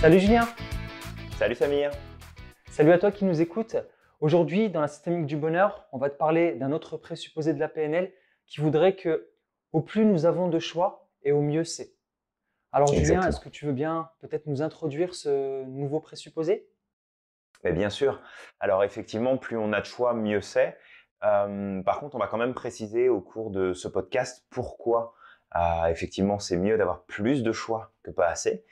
Salut Julien Salut Samir Salut à toi qui nous écoutes. Aujourd'hui, dans la systémique du bonheur, on va te parler d'un autre présupposé de la PNL qui voudrait que au plus nous avons de choix et au mieux c'est. Alors Julien, est-ce que tu veux bien peut-être nous introduire ce nouveau présupposé Bien sûr. Alors effectivement, plus on a de choix, mieux c'est. Euh, par contre, on va quand même préciser au cours de ce podcast pourquoi euh, effectivement c'est mieux d'avoir plus de choix que pas assez.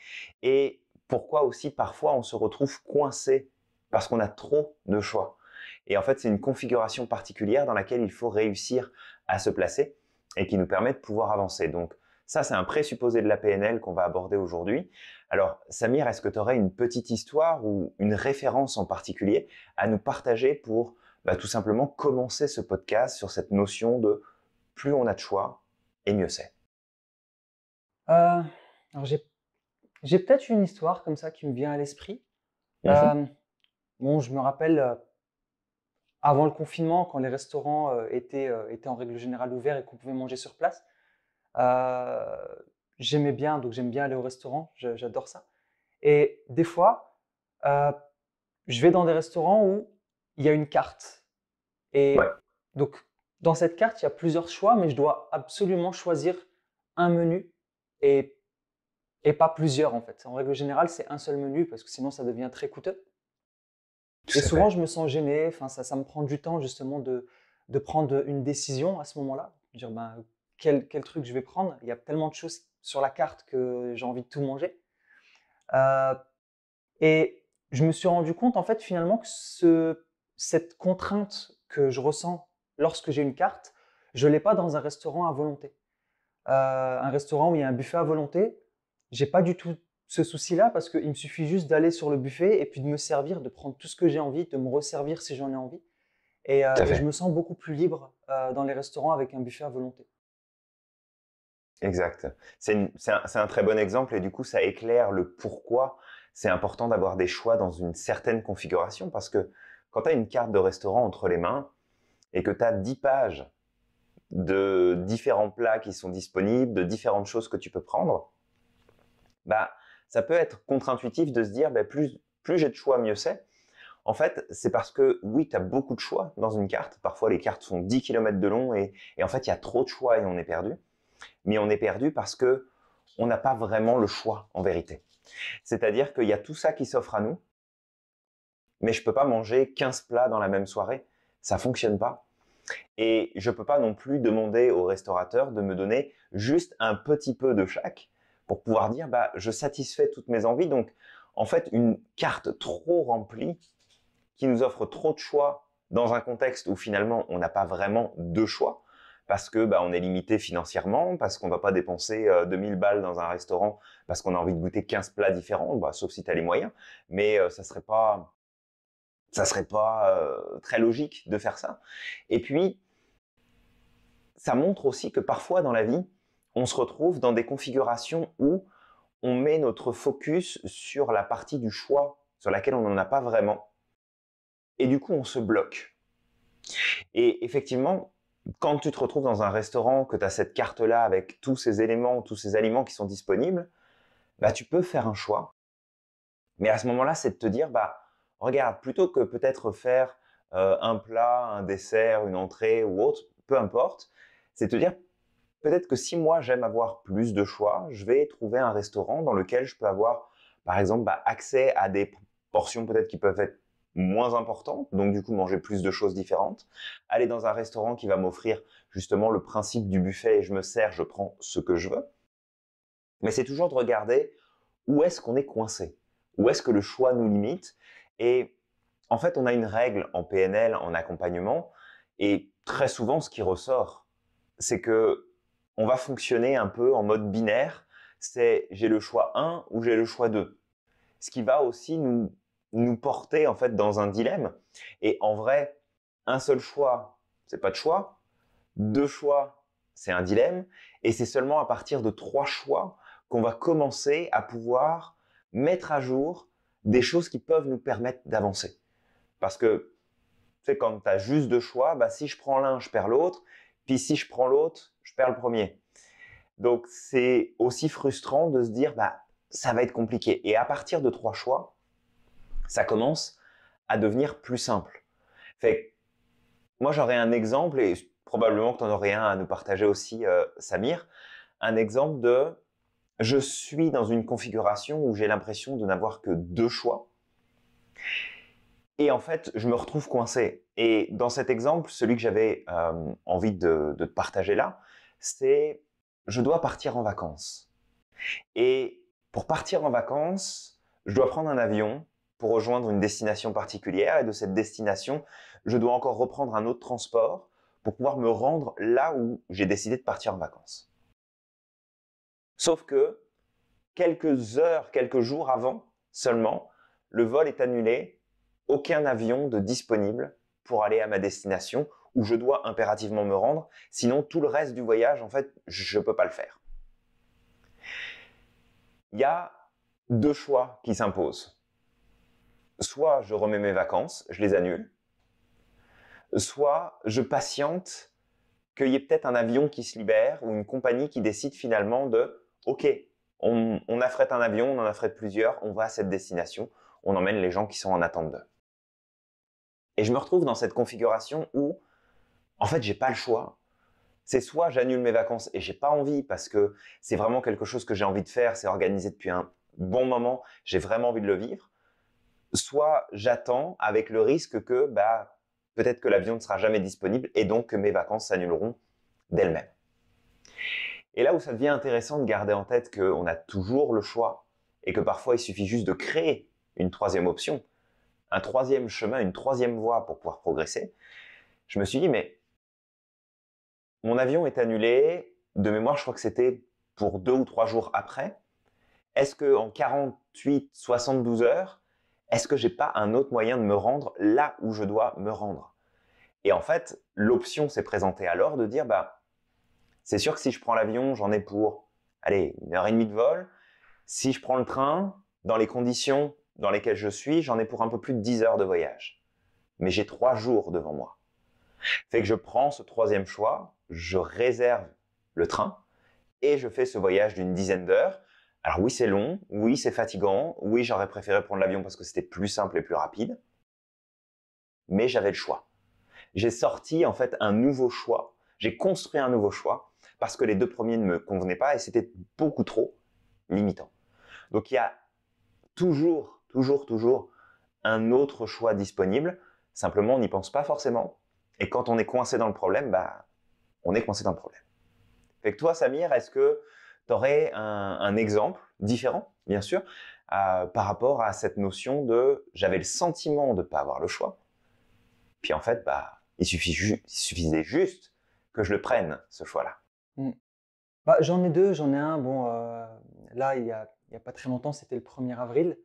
Et pourquoi aussi parfois on se retrouve coincé parce qu'on a trop de choix. Et en fait, c'est une configuration particulière dans laquelle il faut réussir à se placer et qui nous permet de pouvoir avancer. Donc ça, c'est un présupposé de la PNL qu'on va aborder aujourd'hui. Alors, Samir, est-ce que tu aurais une petite histoire ou une référence en particulier à nous partager pour bah, tout simplement commencer ce podcast sur cette notion de plus on a de choix et mieux c'est euh, Alors, j'ai j'ai peut-être une histoire comme ça qui me vient à l'esprit. Euh, bon, je me rappelle euh, avant le confinement, quand les restaurants euh, étaient, étaient en règle générale ouverts et qu'on pouvait manger sur place. J'aimais bien, donc j'aime bien aller au restaurant, j'adore ça. Et des fois, je vais dans des restaurants où il y a une carte. Et donc, dans cette carte, il y a plusieurs choix, mais je dois absolument choisir un menu et et pas plusieurs en fait. En règle générale, c'est un seul menu parce que sinon ça devient très coûteux. et souvent, je me sens gêné, enfin, ça, ça me prend du temps justement de, de prendre une décision à ce moment-là. Dire ben, quel, quel, truc je vais prendre. Il y a tellement de choses sur la carte que j'ai envie de tout manger. Euh, et je me suis rendu compte en fait finalement que ce, cette contrainte que je ressens lorsque j'ai une carte, je ne l'ai pas dans un restaurant à volonté. Euh, un restaurant où il y a un buffet à volonté, j'ai pas du tout ce souci-là parce qu'il me suffit juste d'aller sur le buffet et puis de me servir, de prendre tout ce que j'ai envie, de me resservir si j'en ai envie. Et, euh, je me sens beaucoup plus libre euh, dans les restaurants avec un buffet à volonté. Exact. C'est un, très bon exemple et du coup, ça éclaire le pourquoi c'est important d'avoir des choix dans une certaine configuration parce que quand tu as une carte de restaurant entre les mains et que tu as 10 pages de différents plats qui sont disponibles, de différentes choses que tu peux prendre, bah, ça peut être contre-intuitif de se dire bah, plus, j'ai de choix, mieux c'est. En fait, c'est parce que oui, tu as beaucoup de choix dans une carte. Parfois, les cartes sont 10 km de long et, en fait, il y a trop de choix et on est perdu. Mais on est perdu parce que on n'a pas vraiment le choix en vérité. C'est-à-dire qu'il y a tout ça qui s'offre à nous, mais je ne peux pas manger 15 plats dans la même soirée. Ça ne fonctionne pas. Et je ne peux pas non plus demander au restaurateur de me donner juste un petit peu de chaque pour pouvoir dire bah je satisfais toutes mes envies. Donc en fait une carte trop remplie qui nous offre trop de choix dans un contexte où finalement on n'a pas vraiment de choix parce que bah, on est limité financièrement, parce qu'on ne va pas dépenser 2000 euh, balles dans un restaurant parce qu'on a envie de goûter 15 plats différents, bah, sauf si tu as les moyens, mais euh, ça serait pas ça serait pas euh, très logique de faire ça. Et puis ça montre aussi que parfois dans la vie, on se retrouve dans des configurations où on met notre focus sur la partie du choix sur laquelle on n'en a pas vraiment. Et du coup, on se bloque. Et effectivement, quand tu te retrouves dans un restaurant, que tu as cette carte-là avec tous ces éléments, tous ces aliments qui sont disponibles, bah, tu peux faire un choix. Mais à ce moment-là, c'est de te dire, bah, regarde, plutôt que peut-être faire euh, un plat, un dessert, une entrée ou autre, peu importe, c'est de te dire, Peut-être que si moi j'aime avoir plus de choix, je vais trouver un restaurant dans lequel je peux avoir, par exemple, bah, accès à des portions peut-être qui peuvent être moins importantes, donc du coup manger plus de choses différentes, aller dans un restaurant qui va m'offrir justement le principe du buffet et je me sers, je prends ce que je veux. Mais c'est toujours de regarder où est-ce qu'on est coincé, où est-ce que le choix nous limite. Et en fait, on a une règle en PNL, en accompagnement, et très souvent ce qui ressort, c'est que on va fonctionner un peu en mode binaire. C'est j'ai le choix 1 ou j'ai le choix 2. Ce qui va aussi nous, porter en fait dans un dilemme. Et en vrai, un seul choix, c'est pas de choix. Deux choix, c'est un dilemme. Et c'est seulement à partir de trois choix qu'on va commencer à pouvoir mettre à jour des choses qui peuvent nous permettre d'avancer. Parce que, tu sais, quand tu as juste deux choix, bah, si je prends l'un, je perds l'autre. Puis si je prends l'autre, je perds le premier. Donc c'est aussi frustrant de se dire bah ça va être compliqué. Et à partir de trois choix, ça commence à devenir plus simple. Fait moi j'aurais un exemple et probablement que tu en aurais un à nous partager aussi euh, Samir, un exemple de je suis dans une configuration où j'ai l'impression de n'avoir que deux choix. Et en fait, je me retrouve coincé. Et dans cet exemple, celui que j'avais euh, envie de, de, te partager là, c'est je dois partir en vacances. Et pour partir en vacances, je dois prendre un avion pour rejoindre une destination particulière et de cette destination, je dois encore reprendre un autre transport pour pouvoir me rendre là où j'ai décidé de partir en vacances. Sauf que quelques heures, quelques jours avant seulement, le vol est annulé, aucun avion de disponible pour aller à ma destination où je dois impérativement me rendre, sinon tout le reste du voyage, en fait, je ne peux pas le faire. Il y a deux choix qui s'imposent. Soit je remets mes vacances, je les annule, soit je patiente qu'il y ait peut-être un avion qui se libère ou une compagnie qui décide finalement de OK, on, on affrète un avion, on en affrète plusieurs, on va à cette destination, on emmène les gens qui sont en attente d'eux. Et je me retrouve dans cette configuration où en fait, j'ai pas le choix. C'est soit j'annule mes vacances et j'ai pas envie parce que c'est vraiment quelque chose que j'ai envie de faire, c'est organisé depuis un bon moment, j'ai vraiment envie de le vivre. Soit j'attends avec le risque que bah peut-être que l'avion ne sera jamais disponible et donc que mes vacances s'annuleront d'elles-mêmes. Et là où ça devient intéressant de garder en tête qu'on a toujours le choix et que parfois il suffit juste de créer une troisième option, un troisième chemin, une troisième voie pour pouvoir progresser, je me suis dit, mais mon avion est annulé. De mémoire, je crois que c'était pour deux ou trois jours après. Est-ce que en 48, 72 heures, est-ce que j'ai pas un autre moyen de me rendre là où je dois me rendre Et en fait, l'option s'est présentée alors de dire bah c'est sûr que si je prends l'avion, j'en ai pour allez une heure et demie de vol. Si je prends le train, dans les conditions dans lesquelles je suis, j'en ai pour un peu plus de 10 heures de voyage. Mais j'ai trois jours devant moi. Fait que je prends ce troisième choix je réserve le train et je fais ce voyage d'une dizaine d'heures. Alors oui, c'est long, oui, c'est fatigant, oui, j'aurais préféré prendre l'avion parce que c'était plus simple et plus rapide, mais j'avais le choix. J'ai sorti en fait un nouveau choix, j'ai construit un nouveau choix parce que les deux premiers ne me convenaient pas et c'était beaucoup trop limitant. Donc il y a toujours, toujours, toujours un autre choix disponible, simplement on n'y pense pas forcément. Et quand on est coincé dans le problème, bah, on est coincé dans le problème. Fait que toi, Samir, est-ce que tu aurais un, exemple différent, bien sûr, par rapport à cette notion de j'avais le sentiment de ne pas avoir le choix, puis en fait, bah, il, suffit suffisait juste que je le prenne, ce choix-là. Hmm. Bah, j'en ai deux, j'en ai un, bon, euh, là, il n'y a, pas très longtemps, c'était le 1er avril.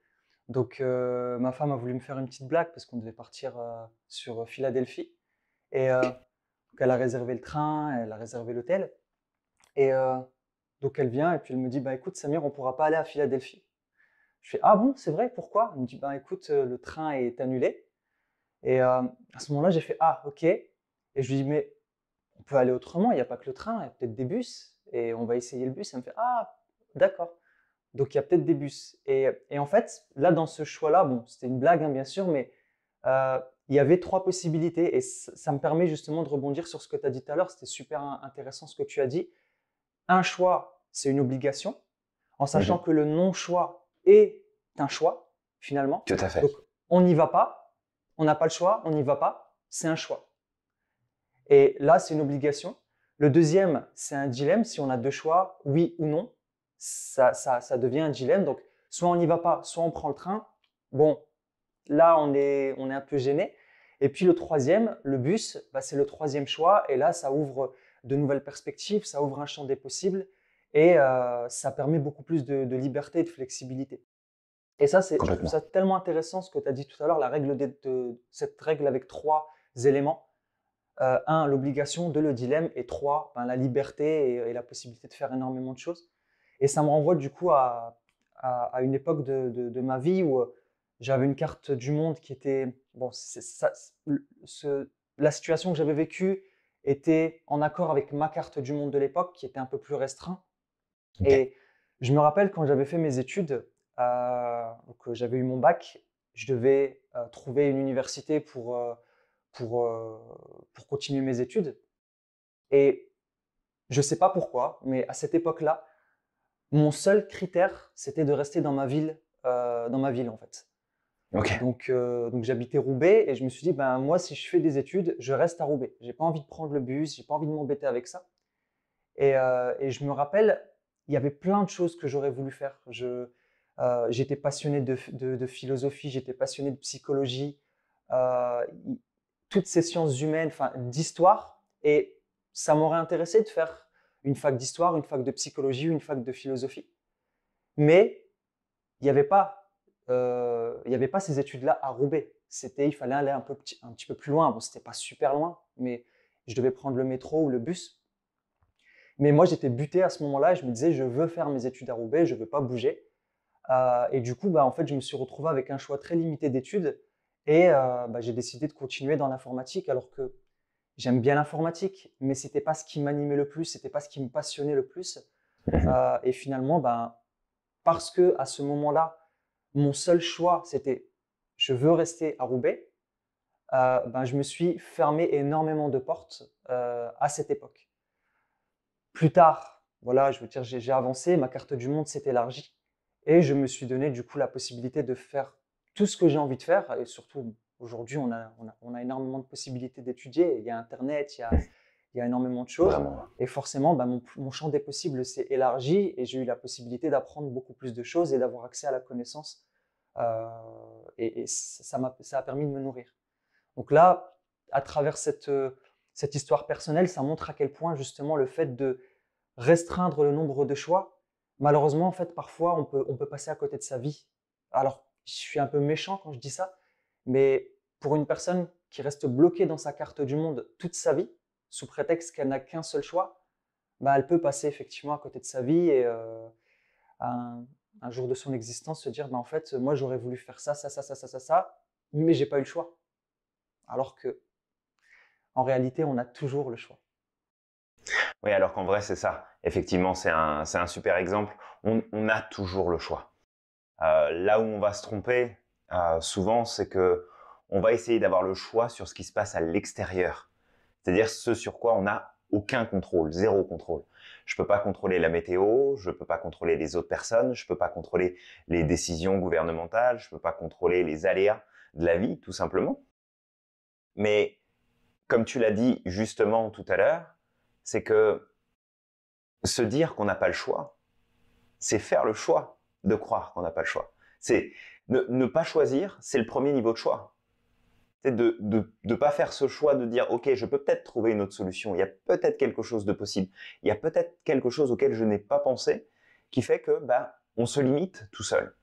Donc, euh, ma femme a voulu me faire une petite blague parce qu'on devait partir euh, sur Philadelphie. Et donc elle a réservé le train, elle a réservé l'hôtel. Et euh, donc elle vient et puis elle me dit bah écoute Samir, on ne pourra pas aller à Philadelphie. Je fais ah bon c'est vrai pourquoi Elle me dit Ben, écoute euh, le train est annulé. Et euh, à ce moment-là j'ai fait ah ok. Et je lui dis mais on peut aller autrement, il n'y a pas que le train, il y a peut-être des bus et on va essayer le bus. Elle me fait ah d'accord. Donc il y a peut-être des bus. Et, en fait là dans ce choix là bon c'était une blague hein, bien sûr mais il y avait trois possibilités et ça me permet justement de rebondir sur ce que tu as dit tout à l'heure. C'était super intéressant ce que tu as dit. Un choix, c'est une obligation, en sachant mhm. que le non-choix est un choix, finalement. Tout à fait. on n'y va pas, on n'a pas le choix, on n'y va pas, c'est un choix. Et là, c'est une obligation. Le deuxième, c'est un dilemme. Si on a deux choix, oui ou non, ça, ça, ça devient un dilemme. Donc, soit on n'y va pas, soit on prend le train. Bon, Là, on est, un peu gêné. Et puis le troisième, le bus, bah, c'est le troisième choix. Et là, ça ouvre de nouvelles perspectives, ça ouvre un champ des possibles et euh, ça permet beaucoup plus de, liberté et de flexibilité. Et ça, c'est, ça tellement intéressant ce que tu as dit tout à l'heure, la règle de, cette règle avec trois éléments. Euh, un, l'obligation, deux, le dilemme, et trois, ben, la liberté et, la possibilité de faire énormément de choses. Et ça me renvoie du coup à, une époque de, ma vie où j'avais une carte du monde qui était... Bon, ce, la situation que j'avais vécue était en accord avec ma carte du monde de l'époque, qui était un peu plus restreinte. Et je me rappelle quand j'avais fait mes études, euh, que j'avais eu mon bac, je devais euh, trouver une université pour, euh, pour, pour continuer mes études. Et je ne sais pas pourquoi, mais à cette époque-là, mon seul critère, c'était de rester dans ma ville, dans ma ville en fait. Donc, euh, donc j'habitais Roubaix et je me suis dit, ben, moi, si je fais des études, je reste à Roubaix. J'ai pas envie de prendre le bus, j'ai pas envie de m'embêter avec ça. Et, euh, et, je me rappelle, il y avait plein de choses que j'aurais voulu faire. Euh, j'étais passionné de, de, philosophie, j'étais passionné de psychologie, toutes ces sciences humaines, enfin, d'histoire. Et ça m'aurait intéressé de faire une fac d'histoire, une fac de psychologie, une fac de philosophie. Mais il n'y avait pas euh, il n'y avait pas ces études-là à Roubaix. C'était, il fallait aller un, peu, un petit peu plus loin. Bon, c'était pas super loin, mais je devais prendre le métro ou le bus. Mais moi, j'étais buté à ce moment-là. Je me disais, je veux faire mes études à Roubaix, je ne veux pas bouger. Euh, et du coup, bah, en fait, je me suis retrouvé avec un choix très limité d'études et euh, bah, j'ai décidé de continuer dans l'informatique alors que j'aime bien l'informatique, mais c'était pas ce qui m'animait le plus, n'était pas ce qui me passionnait le plus. et finalement, bah, parce que à ce moment-là, mon seul choix, c'était je veux rester à Roubaix, euh, ben, je me suis fermé énormément de portes euh, à cette époque. Plus tard, voilà, je veux dire, j'ai avancé, ma carte du monde s'est élargie et je me suis donné du coup la possibilité de faire tout ce que j'ai envie de faire et surtout aujourd'hui on a, on a, on a énormément de possibilités d'étudier, il y a Internet, il y a il y a énormément de choses. Et forcément, bah, mon, champ des possibles s'est élargi et j'ai eu la possibilité d'apprendre beaucoup plus de choses et d'avoir accès à la connaissance. Euh, et, ça, m'a ça a permis de me nourrir. Donc là, à travers cette, euh, cette histoire personnelle, ça montre à quel point justement le fait de restreindre le nombre de choix, malheureusement, en fait, parfois, on peut, on peut passer à côté de sa vie. Alors, je suis un peu méchant quand je dis ça, mais pour une personne qui reste bloquée dans sa carte du monde toute sa vie, sous prétexte qu'elle n'a qu'un seul choix, bah, elle peut passer effectivement à côté de sa vie et euh, un, jour de son existence se dire bah, en fait, moi j'aurais voulu faire ça, ça, ça, ça, ça, ça, ça, mais j'ai pas eu le choix. Alors que, en réalité, on a toujours le choix. Oui, alors qu'en vrai, c'est ça. Effectivement, c'est un, super exemple. On, a toujours le choix. Euh, là où on va se tromper, euh, souvent, c'est que on va essayer d'avoir le choix sur ce qui se passe à l'extérieur c'est-à-dire ce sur quoi on n'a aucun contrôle, zéro contrôle. Je peux pas contrôler la météo, je ne peux pas contrôler les autres personnes, je ne peux pas contrôler les décisions gouvernementales, je ne peux pas contrôler les aléas de la vie, tout simplement. Mais comme tu l'as dit justement tout à l'heure, c'est que se dire qu'on n'a pas le choix, c'est faire le choix de croire qu'on n'a pas le choix. C'est ne, pas choisir, c'est le premier niveau de choix c'est de ne pas faire ce choix de dire, OK, je peux peut-être trouver une autre solution, il y a peut-être quelque chose de possible, il y a peut-être quelque chose auquel je n'ai pas pensé, qui fait que bah, on se limite tout seul.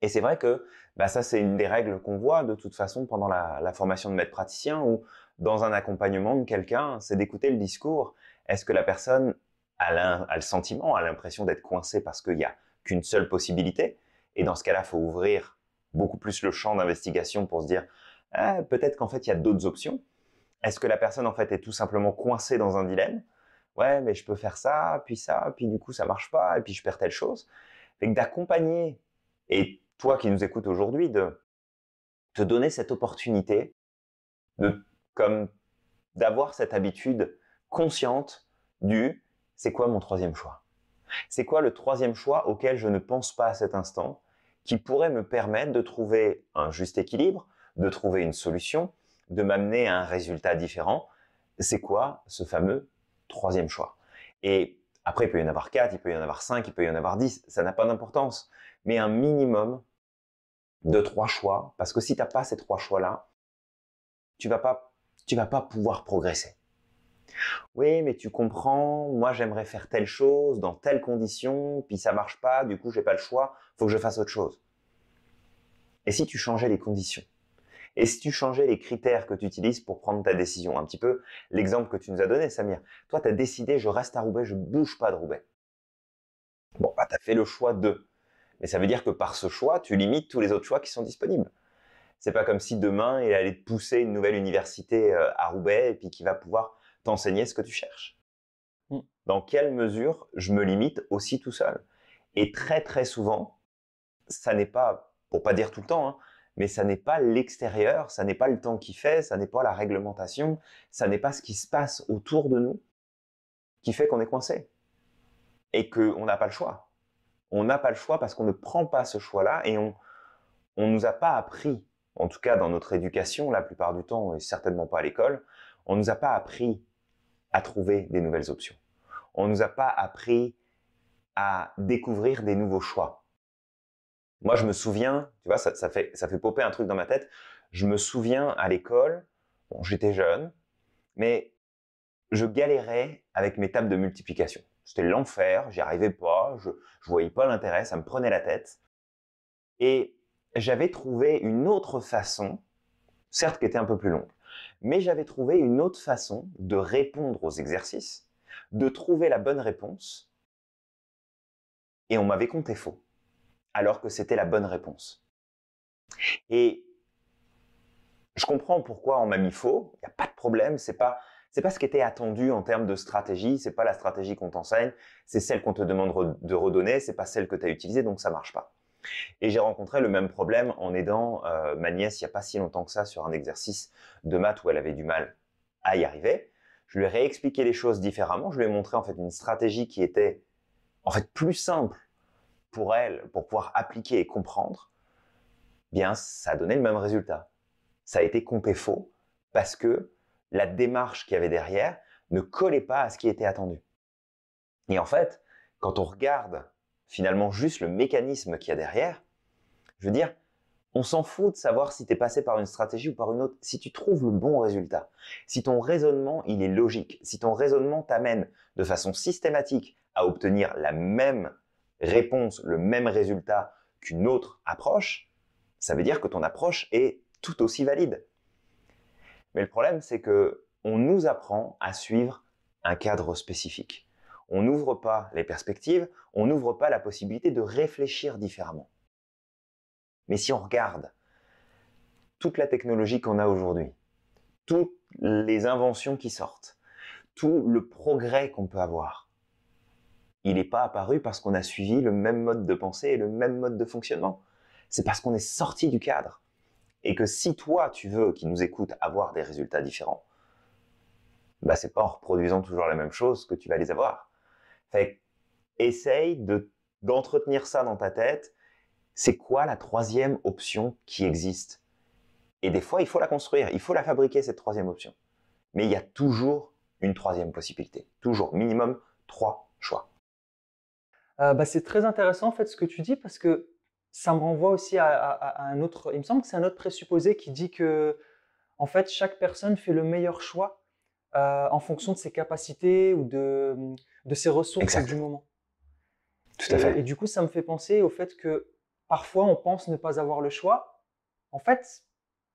Et c'est vrai que bah, ça, c'est une des règles qu'on voit de toute façon pendant la, formation de maître praticien ou dans un accompagnement de quelqu'un, c'est d'écouter le discours. Est-ce que la personne a, a le sentiment, a l'impression d'être coincée parce qu'il n'y a qu'une seule possibilité Et dans ce cas-là, il faut ouvrir beaucoup plus le champ d'investigation pour se dire ah, peut-être qu'en fait, il y a d'autres options. Est-ce que la personne, en fait, est tout simplement coincée dans un dilemme Ouais, mais je peux faire ça, puis ça, puis du coup, ça marche pas, et puis je perds telle chose. Fait d'accompagner, et toi qui nous écoutes aujourd'hui, de te donner cette opportunité de, comme, d'avoir cette habitude consciente du c'est quoi mon troisième choix C'est quoi le troisième choix auquel je ne pense pas à cet instant qui pourrait me permettre de trouver un juste équilibre de trouver une solution, de m'amener à un résultat différent. C'est quoi ce fameux troisième choix Et après, il peut y en avoir quatre, il peut y en avoir cinq, il peut y en avoir dix, ça n'a pas d'importance. Mais un minimum de trois choix, parce que si tu n'as pas ces trois choix-là, tu vas pas, vas pas pouvoir progresser. Oui, mais tu comprends, moi j'aimerais faire telle chose dans telle condition, puis ça marche pas, du coup j'ai pas le choix, faut que je fasse autre chose. Et si tu changeais les conditions et si tu changeais les critères que tu utilises pour prendre ta décision, un petit peu l'exemple que tu nous as donné, Samir, toi, tu as décidé, je reste à Roubaix, je bouge pas de Roubaix. Bon, bah, tu as fait le choix de. Mais ça veut dire que par ce choix, tu limites tous les autres choix qui sont disponibles. C'est pas comme si demain, il allait te pousser une nouvelle université euh, à Roubaix et puis qui va pouvoir t'enseigner ce que tu cherches. Mm. Dans quelle mesure je me limite aussi tout seul Et très très souvent, ça n'est pas, pour pas dire tout le temps, hein, mais ça n'est pas l'extérieur, ça n'est pas le temps qui fait, ça n'est pas la réglementation, ça n'est pas ce qui se passe autour de nous qui fait qu'on est coincé et qu'on n'a pas le choix. On n'a pas le choix parce qu'on ne prend pas ce choix-là et on ne nous a pas appris, en tout cas dans notre éducation la plupart du temps et certainement pas à l'école, on ne nous a pas appris à trouver des nouvelles options. On ne nous a pas appris à découvrir des nouveaux choix moi, je me souviens, tu vois, ça, fait, ça popper un truc dans ma tête. Je me souviens à l'école, bon, j'étais jeune, mais je galérais avec mes tables de multiplication. C'était l'enfer, j'y arrivais pas, je, je voyais pas l'intérêt, ça me prenait la tête. Et j'avais trouvé une autre façon, certes qui était un peu plus longue, mais j'avais trouvé une autre façon de répondre aux exercices, de trouver la bonne réponse, et on m'avait compté faux alors que c'était la bonne réponse. Et je comprends pourquoi on m'a mis faux. Il n'y a pas de problème. C'est pas pas ce qui était attendu en termes de stratégie. C'est pas la stratégie qu'on t'enseigne. C'est celle qu'on te demande de redonner. C'est pas celle que tu as utilisée. Donc ça marche pas. Et j'ai rencontré le même problème en aidant euh, ma nièce il n'y a pas si longtemps que ça sur un exercice de maths où elle avait du mal à y arriver. Je lui ai réexpliqué les choses différemment. Je lui ai montré en fait une stratégie qui était en fait plus simple pour elle, pour pouvoir appliquer et comprendre, eh bien, ça a donné le même résultat. Ça a été compé faux parce que la démarche qu'il y avait derrière ne collait pas à ce qui était attendu. Et en fait, quand on regarde finalement juste le mécanisme qu'il y a derrière, je veux dire, on s'en fout de savoir si tu es passé par une stratégie ou par une autre. Si tu trouves le bon résultat, si ton raisonnement il est logique, si ton raisonnement t'amène de façon systématique à obtenir la même réponse, le même résultat qu'une autre approche, ça veut dire que ton approche est tout aussi valide. Mais le problème, c'est que on nous apprend à suivre un cadre spécifique. On n'ouvre pas les perspectives, on n'ouvre pas la possibilité de réfléchir différemment. Mais si on regarde toute la technologie qu'on a aujourd'hui, toutes les inventions qui sortent, tout le progrès qu'on peut avoir, il n'est pas apparu parce qu'on a suivi le même mode de pensée et le même mode de fonctionnement. C'est parce qu'on est sorti du cadre. Et que si toi, tu veux, qui nous écoute, avoir des résultats différents, bah, c'est pas en reproduisant toujours la même chose que tu vas les avoir. Fait essaye de, d'entretenir ça dans ta tête. C'est quoi la troisième option qui existe Et des fois, il faut la construire, il faut la fabriquer, cette troisième option. Mais il y a toujours une troisième possibilité. Toujours, minimum, trois choix. Euh, bah, c'est très intéressant en fait ce que tu dis parce que ça me renvoie aussi à, un autre. Il me semble que c'est un autre présupposé qui dit que en fait chaque personne fait le meilleur choix euh, en fonction de ses capacités ou de, de ses ressources du moment. Tout à fait. Et, et, du coup, ça me fait penser au fait que parfois on pense ne pas avoir le choix. En fait,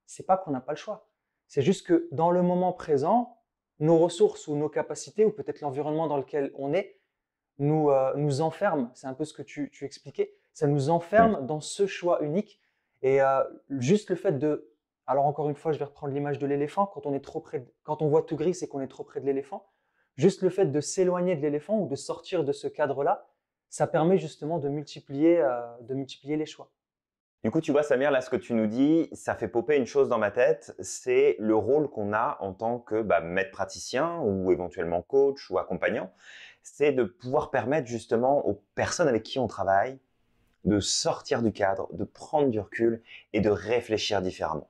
c'est pas qu'on n'a pas le choix. C'est juste que dans le moment présent, nos ressources ou nos capacités ou peut-être l'environnement dans lequel on est euh, nous, enferme. C'est un peu ce que tu, expliquais. Ça nous enferme dans ce choix unique. Et euh, juste le fait de. Alors, encore une fois, je vais reprendre l'image de l'éléphant. Quand on est quand on voit tout gris, c'est qu'on est trop près de l'éléphant. Juste le fait de s'éloigner de l'éléphant ou de sortir de ce cadre-là, ça permet justement de multiplier, euh, de multiplier les choix. Du coup, tu vois, Samir, là, ce que tu nous dis, ça fait popper une chose dans ma tête, c'est le rôle qu'on a en tant que bah, maître praticien ou éventuellement coach ou accompagnant, c'est de pouvoir permettre justement aux personnes avec qui on travaille de sortir du cadre, de prendre du recul et de réfléchir différemment.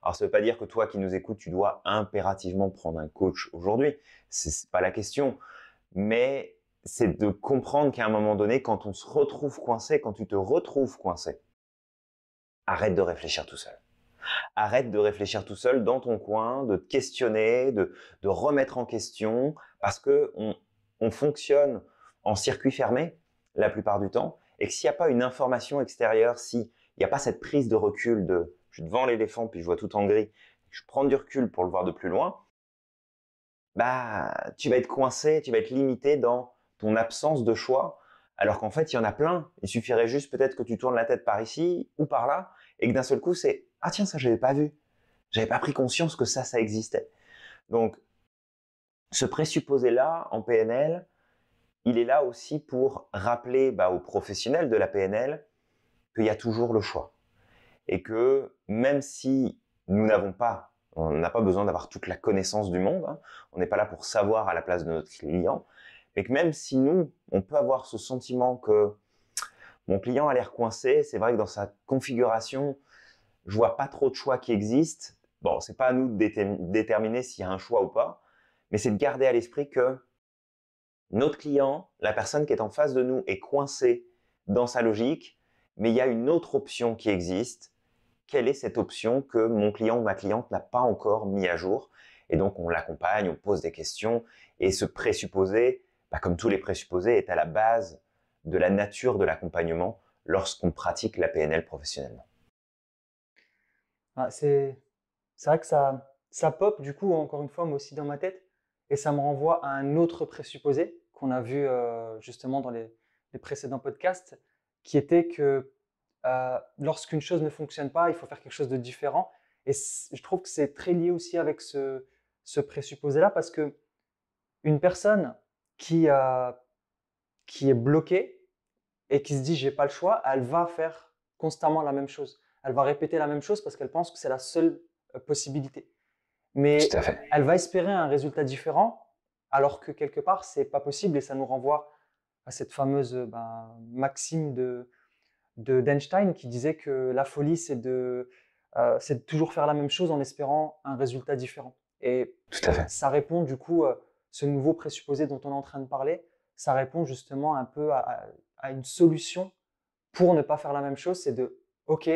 Alors, ça ne veut pas dire que toi qui nous écoutes, tu dois impérativement prendre un coach aujourd'hui. C'est pas la question. Mais c'est de comprendre qu'à un moment donné, quand on se retrouve coincé, quand tu te retrouves coincé, arrête de réfléchir tout seul. Arrête de réfléchir tout seul dans ton coin, de te questionner, de, remettre en question, parce que on, fonctionne en circuit fermé la plupart du temps, et que s'il n'y a pas une information extérieure, s'il n'y a pas cette prise de recul de je suis devant l'éléphant puis je vois tout en gris, je prends du recul pour le voir de plus loin, bah tu vas être coincé, tu vas être limité dans ton absence de choix alors qu'en fait, il y en a plein. Il suffirait juste peut-être que tu tournes la tête par ici ou par là et que d'un seul coup, c'est ah tiens, ça je n'avais pas vu. J'avais pas pris conscience que ça ça existait. Donc ce présupposé là en PNL, il est là aussi pour rappeler bah, aux professionnels de la PNL qu'il y a toujours le choix et que même si nous n'avons pas, on n'a pas besoin d'avoir toute la connaissance du monde, hein, on n'est pas là pour savoir à la place de notre client, et que même si nous, on peut avoir ce sentiment que mon client a l'air coincé, c'est vrai que dans sa configuration, je vois pas trop de choix qui existent. Bon, c'est pas à nous de déterminer s'il y a un choix ou pas, mais c'est de garder à l'esprit que notre client, la personne qui est en face de nous, est coincée dans sa logique, mais il y a une autre option qui existe. Quelle est cette option que mon client ou ma cliente n'a pas encore mis à jour Et donc on l'accompagne, on pose des questions, et se présupposer. Bah, comme tous les présupposés, est à la base de la nature de l'accompagnement lorsqu'on pratique la PNL professionnellement. Ah, c'est vrai que ça, ça pop, du coup, encore une fois, moi aussi dans ma tête, et ça me renvoie à un autre présupposé qu'on a vu euh, justement dans les, précédents podcasts, qui était que euh, lorsqu'une chose ne fonctionne pas, il faut faire quelque chose de différent. Et je trouve que c'est très lié aussi avec ce, ce présupposé-là, parce que une personne qui, euh, qui est bloquée et qui se dit j'ai pas le choix, elle va faire constamment la même chose. Elle va répéter la même chose parce qu'elle pense que c'est la seule euh, possibilité. Mais elle va espérer un résultat différent alors que quelque part c'est pas possible et ça nous renvoie à cette fameuse euh, ben, maxime de d'Einstein qui disait que la folie c'est de c'est toujours faire la même chose en espérant un résultat différent. Et Tout à fait. ça répond du coup ce nouveau présupposé dont on est en train de parler, ça répond justement un peu à, une solution pour ne pas faire la même chose, c'est de, OK,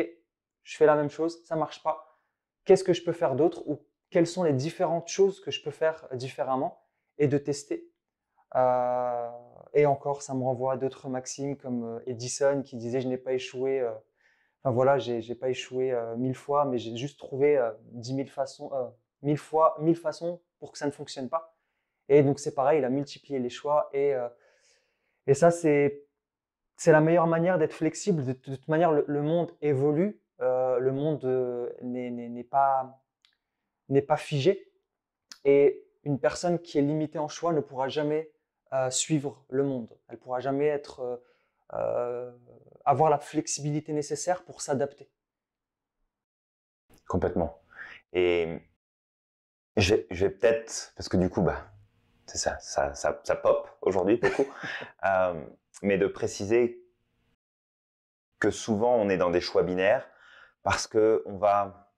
je fais la même chose, ça marche pas, qu'est-ce que je peux faire d'autre ou quelles sont les différentes choses que je peux faire euh, différemment et de tester. Euh, et encore, ça me renvoie à d'autres maximes comme euh, Edison qui disait, je n'ai pas échoué. enfin voilà, j'ai pas échoué mille fois, mais j'ai juste trouvé dix mille façons, mille fois, mille façons pour que ça ne fonctionne pas. Et donc c'est pareil, il a multiplié les choix. Et, euh, et ça, c'est la meilleure manière d'être flexible. De, toute manière, le, monde évolue. Euh, le monde euh, n'est pas, pas figé. Et une personne qui est limitée en choix ne pourra jamais suivre le monde. Elle pourra jamais être, avoir la flexibilité nécessaire pour s'adapter. Complètement. Et je vais peut-être, parce que du coup, bah, ça, ça, ça, pop aujourd'hui beaucoup, euh, mais de préciser que souvent on est dans des choix binaires parce que on va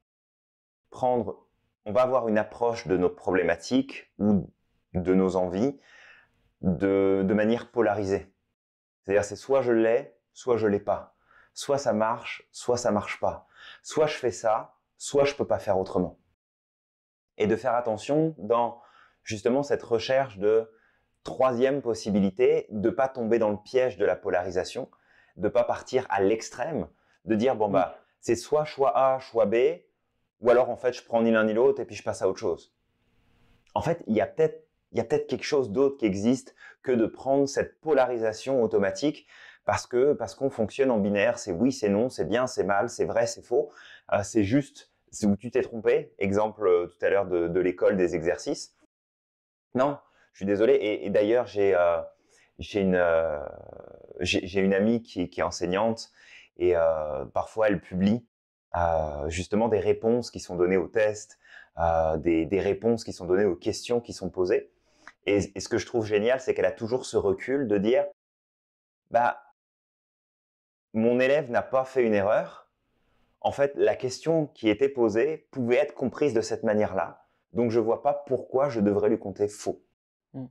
prendre, on va avoir une approche de nos problématiques ou de nos envies de, de manière polarisée. C'est-à-dire c'est soit je l'ai, soit je l'ai pas, soit ça marche, soit ça marche pas, soit je fais ça, soit je peux pas faire autrement. Et de faire attention dans justement cette recherche de troisième possibilité, de pas tomber dans le piège de la polarisation, de pas partir à l'extrême, de dire bon bah c'est soit choix A, choix B, ou alors en fait je prends ni l'un ni l'autre et puis je passe à autre chose. En fait, il y a peut-être il quelque chose d'autre qui existe que de prendre cette polarisation automatique parce que parce qu'on fonctionne en binaire, c'est oui, c'est non, c'est bien, c'est mal, c'est vrai, c'est faux, euh, c'est juste, c'est où tu t'es trompé. Exemple euh, tout à l'heure de l'école des exercices. Non, je suis désolé. Et, d'ailleurs, euh, euh, j'ai une, amie qui, est enseignante et euh, parfois elle publie justement des réponses qui sont données aux tests, des, réponses qui sont données aux questions qui sont posées. Et, ce que je trouve génial, c'est qu'elle a toujours ce recul de dire, bah, mon élève n'a pas fait une erreur. En fait, la question qui était posée pouvait être comprise de cette manière-là donc je vois pas pourquoi je devrais lui compter faux. Mm.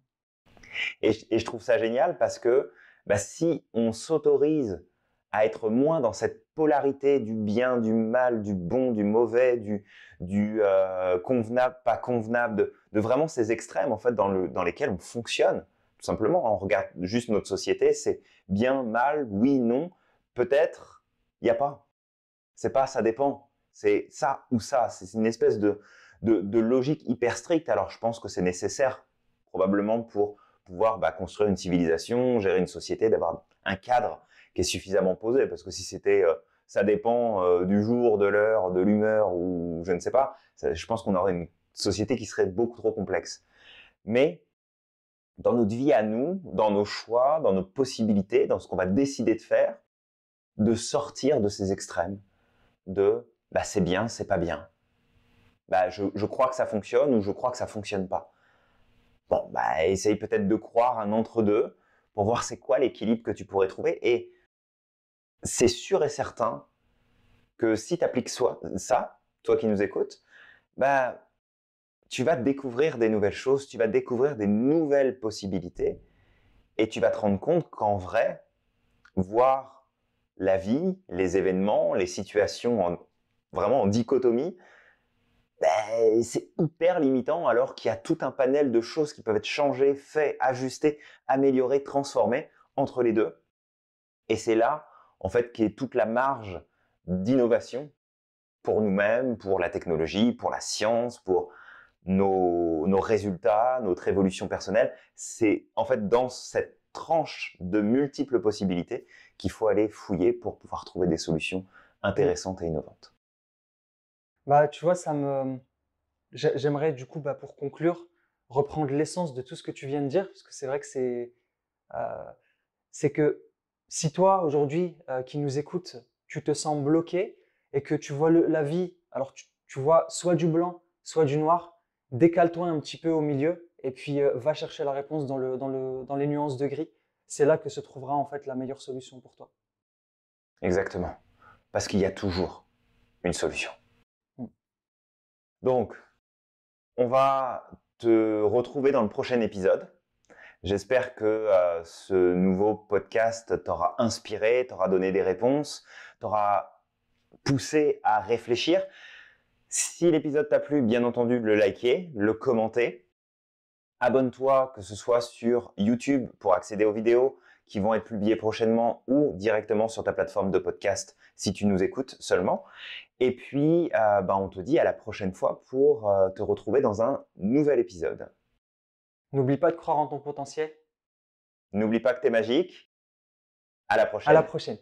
Et, je trouve ça génial parce que bah, si on s'autorise à être moins dans cette polarité du bien, du mal, du bon, du mauvais, du, euh, convenable, pas convenable, de, vraiment ces extrêmes en fait dans, le, dans lesquels on fonctionne. Tout simplement, on regarde juste notre société, c'est bien, mal, oui, non, peut-être, il n'y a pas. C'est pas, ça dépend. C'est ça ou ça. C'est une espèce de, de, de logique hyper stricte. Alors je pense que c'est nécessaire probablement pour pouvoir bah, construire une civilisation, gérer une société, d'avoir un cadre qui est suffisamment posé. Parce que si c'était euh, ça dépend euh, du jour, de l'heure, de l'humeur ou je ne sais pas, je pense qu'on aurait une société qui serait beaucoup trop complexe. Mais dans notre vie à nous, dans nos choix, dans nos possibilités, dans ce qu'on va décider de faire, de sortir de ces extrêmes, de bah, c'est bien, c'est pas bien, bah, je, crois que ça fonctionne ou je crois que ça fonctionne pas. Bon, bah, essaye peut-être de croire un entre-deux pour voir c'est quoi l'équilibre que tu pourrais trouver. Et c'est sûr et certain que si tu appliques ça, toi qui nous écoutes, bah, tu vas découvrir des nouvelles choses, tu vas découvrir des nouvelles possibilités et tu vas te rendre compte qu'en vrai, voir la vie, les événements, les situations en, vraiment en dichotomie, ben, c'est hyper limitant alors qu'il y a tout un panel de choses qui peuvent être changées, faites, ajustées, améliorées, transformées entre les deux. Et c'est là, en fait, qu'est toute la marge d'innovation pour nous-mêmes, pour la technologie, pour la science, pour nos, nos résultats, notre évolution personnelle. C'est en fait dans cette tranche de multiples possibilités qu'il faut aller fouiller pour pouvoir trouver des solutions mmh. intéressantes et innovantes. Bah, tu vois, ça me. J'aimerais, du coup, bah, pour conclure, reprendre l'essence de tout ce que tu viens de dire, parce que c'est vrai que c'est. Euh, c'est que si toi, aujourd'hui, euh, qui nous écoutes, tu te sens bloqué et que tu vois la vie, alors tu, vois soit du blanc, soit du noir, décale-toi un petit peu au milieu et puis euh, va chercher la réponse dans, dans les nuances de gris. C'est là que se trouvera en fait la meilleure solution pour toi. Exactement. Parce qu'il y a toujours une solution. Donc, on va te retrouver dans le prochain épisode. J'espère que euh, ce nouveau podcast t'aura inspiré, t'aura donné des réponses, t'aura poussé à réfléchir. Si l'épisode t'a plu, bien entendu, le liker, le commenter. Abonne-toi, que ce soit sur YouTube pour accéder aux vidéos, qui vont être publiés prochainement ou directement sur ta plateforme de podcast si tu nous écoutes seulement. Et puis, euh, bah, on te dit à la prochaine fois pour euh, te retrouver dans un nouvel épisode. N'oublie pas de croire en ton potentiel. N'oublie pas que tu es magique. À la prochaine. À la prochaine.